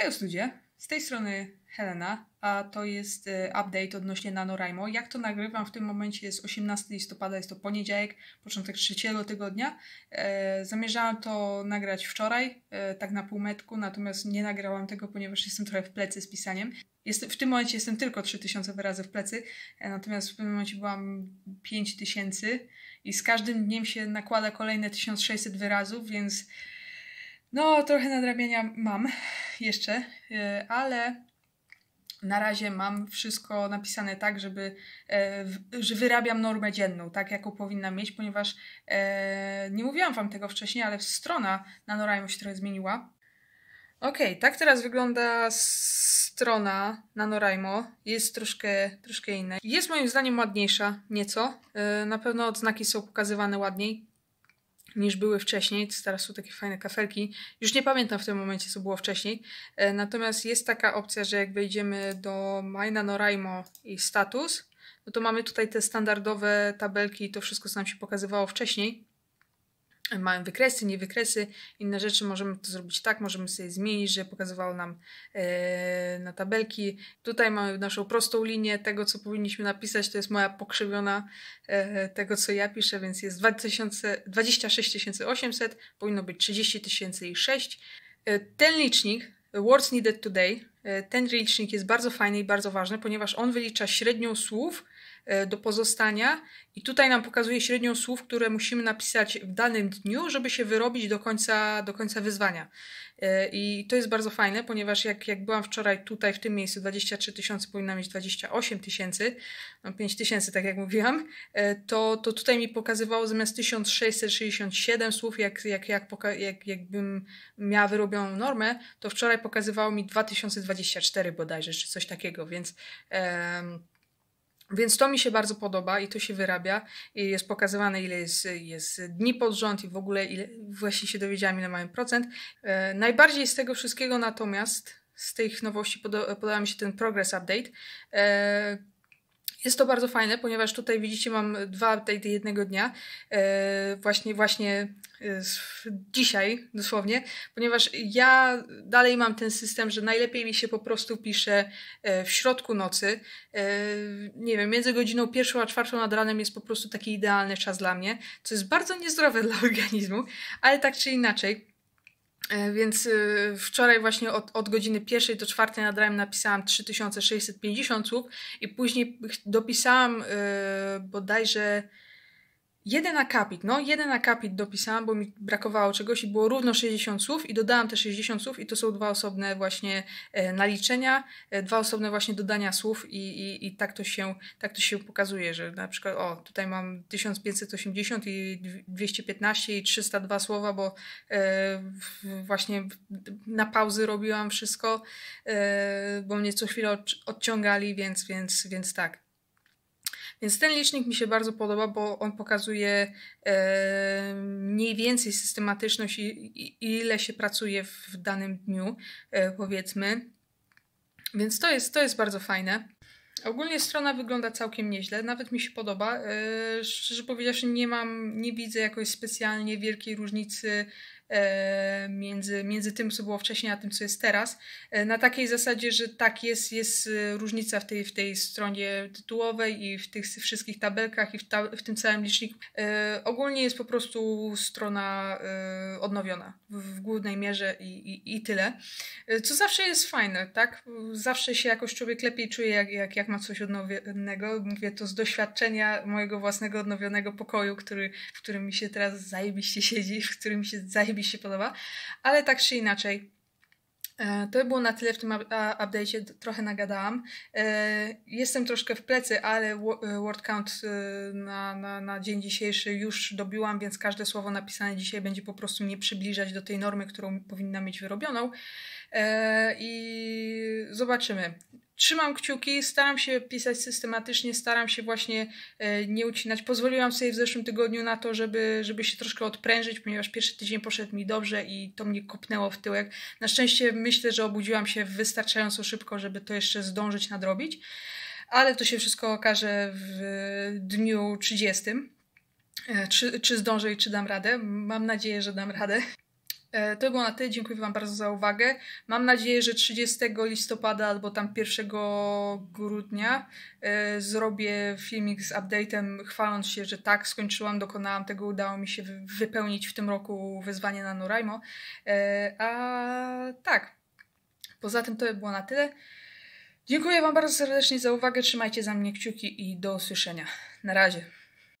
Hej ludzie, z tej strony Helena, a to jest e, update odnośnie NaNoWriMo. Jak to nagrywam w tym momencie jest 18 listopada, jest to poniedziałek, początek trzeciego tygodnia. E, zamierzałam to nagrać wczoraj, e, tak na półmetku, natomiast nie nagrałam tego, ponieważ jestem trochę w plecy z pisaniem. Jest, w tym momencie jestem tylko 3000 wyrazy w plecy, e, natomiast w tym momencie byłam 5000 i z każdym dniem się nakłada kolejne 1600 wyrazów, więc no trochę nadrabiania mam jeszcze, e, ale na razie mam wszystko napisane tak, żeby, e, że wyrabiam normę dzienną, tak jaką powinna mieć, ponieważ e, nie mówiłam Wam tego wcześniej, ale strona na się trochę zmieniła. Ok, tak teraz wygląda strona na Jest troszkę, troszkę inna. Jest moim zdaniem ładniejsza nieco. Na pewno odznaki są pokazywane ładniej niż były wcześniej. Teraz są takie fajne kafelki. Już nie pamiętam w tym momencie, co było wcześniej. E, natomiast jest taka opcja, że jak wejdziemy do Maina Noraimo i status, no to mamy tutaj te standardowe tabelki i to wszystko, co nam się pokazywało wcześniej mają wykresy, nie wykresy, inne rzeczy. Możemy to zrobić tak, możemy sobie zmienić, że pokazywało nam e, na tabelki. Tutaj mamy naszą prostą linię tego, co powinniśmy napisać. To jest moja pokrzywiona e, tego, co ja piszę, więc jest 2000, 26 800, powinno być 30 006. E, ten licznik, Words Needed Today, e, ten licznik jest bardzo fajny i bardzo ważny, ponieważ on wylicza średnią słów, E, do pozostania. I tutaj nam pokazuje średnią słów, które musimy napisać w danym dniu, żeby się wyrobić do końca, do końca wyzwania. E, I to jest bardzo fajne, ponieważ jak, jak byłam wczoraj tutaj w tym miejscu, 23 tysiące powinna mieć 28 tysięcy, no 5 tysięcy, tak jak mówiłam, e, to, to tutaj mi pokazywało zamiast 1667 słów, jak, jak, jak, jak, jakbym miała wyrobioną normę, to wczoraj pokazywało mi 2024 bodajże, czy coś takiego, więc... Um, więc to mi się bardzo podoba i to się wyrabia. I jest pokazywane, ile jest, jest dni pod rząd i w ogóle ile, właśnie się dowiedziałam, ile mamy procent. E, najbardziej z tego wszystkiego natomiast, z tych nowości podo- podoba mi się ten Progress Update, e, jest to bardzo fajne, ponieważ tutaj widzicie, mam dwa update jednego dnia, e, właśnie, właśnie e, dzisiaj dosłownie, ponieważ ja dalej mam ten system, że najlepiej mi się po prostu pisze e, w środku nocy. nie wiem, między godziną pierwszą a czwartą nad ranem jest po prostu taki idealny czas dla mnie, co jest bardzo niezdrowe dla organizmu, ale tak czy inaczej. E, więc y, wczoraj właśnie od, od godziny pierwszej do czwartej nad ranem napisałam 3650 słów i później dopisałam y, bodajże jeden akapit, no jeden akapit dopisałam, bo mi brakowało czegoś i było równo 60 słów i dodałam te 60 słów i to są dwa osobne właśnie e, naliczenia, e, dwa osobne właśnie dodania słów i, i, i tak, to się, tak to się pokazuje, że na przykład o, tutaj mam 1580 i 215 i 302 słowa, bo e, właśnie na pauzy robiłam wszystko, e, bo mnie co chwilę odciągali, więc, więc, więc tak. Więc ten licznik mi się bardzo podoba, bo on pokazuje e, mniej więcej systematyczność i, i, ile się pracuje w danym dniu, e, powiedzmy. Więc to jest, to jest bardzo fajne. Ogólnie strona wygląda całkiem nieźle, nawet mi się podoba. E, szczerze powiedziawszy, nie mam, nie widzę jakoś specjalnie wielkiej różnicy E, między, między tym, co było wcześniej, a tym, co jest teraz. E, na takiej zasadzie, że tak, jest, jest e, różnica w tej, w tej stronie tytułowej i w tych wszystkich tabelkach i w, ta, w tym całym liczniku. Ogólnie jest po prostu strona odnowiona w głównej mierze i, i, i tyle. Co zawsze jest fajne, tak? Zawsze się jakoś człowiek lepiej czuje, jak, jak, jak ma coś odnowionego. Mówię to z doświadczenia mojego własnego odnowionego pokoju, który, w którym mi się teraz zajebiście siedzi, w którym się zajebiście zajebiście podoba, ale tak czy inaczej. E, to by było na tyle w tym update'cie, trochę nagadałam. E, jestem troszkę w plecy, ale e, word count na, na, na, dzień dzisiejszy już dobiłam, więc każde słowo napisane dzisiaj będzie po prostu mnie przybliżać do tej normy, którą powinna mieć wyrobioną. I zobaczymy trzymam kciuki, staram się pisać systematycznie, staram się właśnie e, nie ucinać. Pozwoliłam sobie w zeszłym tygodniu na to, żeby, żeby się troszkę odprężyć, ponieważ pierwszy tydzień poszedł mi dobrze i to mnie kopnęło w tyłek. Na szczęście myślę, że obudziłam się wystarczająco szybko, żeby to jeszcze zdążyć nadrobić, ale to się wszystko okaże w dniu 30. E, czy, czy zdążę i czy dam radę? Mam nadzieję, że dam radę. E, to było na tyle. Dziękuję Wam bardzo za uwagę. Mam nadzieję, że 30 listopada albo tam 1 grudnia e, zrobię filmik z update'em, chwaląc się, że tak, skończyłam, dokonałam tego, udało mi się wypełnić w tym roku wyzwanie na Noraimo. E, a tak, poza tym to by było na tyle. Dziękuję Wam bardzo serdecznie za uwagę. Trzymajcie za mnie kciuki i do usłyszenia. Na razie.